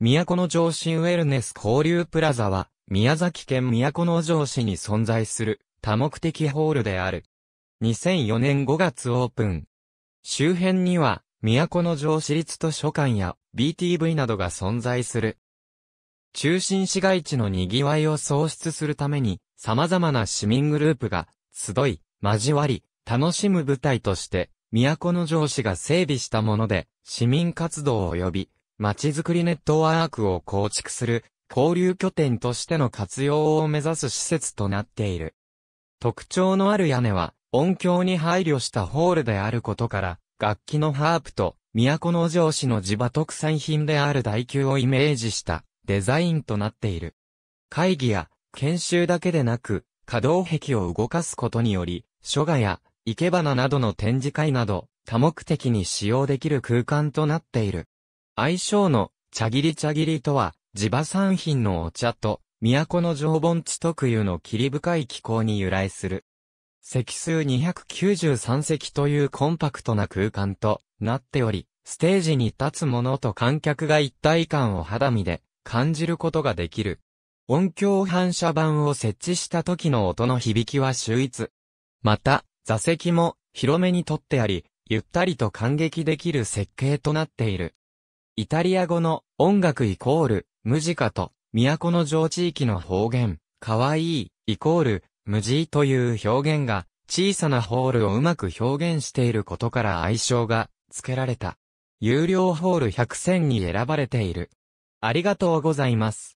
都城市ウェルネス交流プラザは、宮崎県都城市に存在する多目的ホールである。2004年5月オープン。周辺には、都城市立図書館や BTV などが存在する。中心市街地の賑わいを創出するために、様々な市民グループが、集い、交わり、楽しむ舞台として、都城市が整備したもので、市民活動及び街づくりネットワークを構築する、交流拠点としての活用を目指す施設となっている。特徴のある屋根は、音響に配慮したホールであることから、楽器のハープと、都城市の地場特産品である台球をイメージしたデザインとなっている。会議や研修だけでなく、可動壁を動かすことにより、書画や生け花などの展示会など、多目的に使用できる空間となっている。愛称の茶切り茶切りとは、地場産品のお茶と、都の常盆地特有の霧深い気候に由来する。席数293席というコンパクトな空間となっており、ステージに立つ者と観客が一体感を肌身で感じることができる。音響反射板を設置した時の音の響きは秀逸。また、座席も広めにとってあり、ゆったりと感激できる設計となっている。イタリア語の音楽イコール、ムジカと、都の城地域の方言、かわいい、イコール、無事という表現が、小さなホールをうまく表現していることから愛称が付けられた。有料ホール100選に選ばれている。ありがとうございます。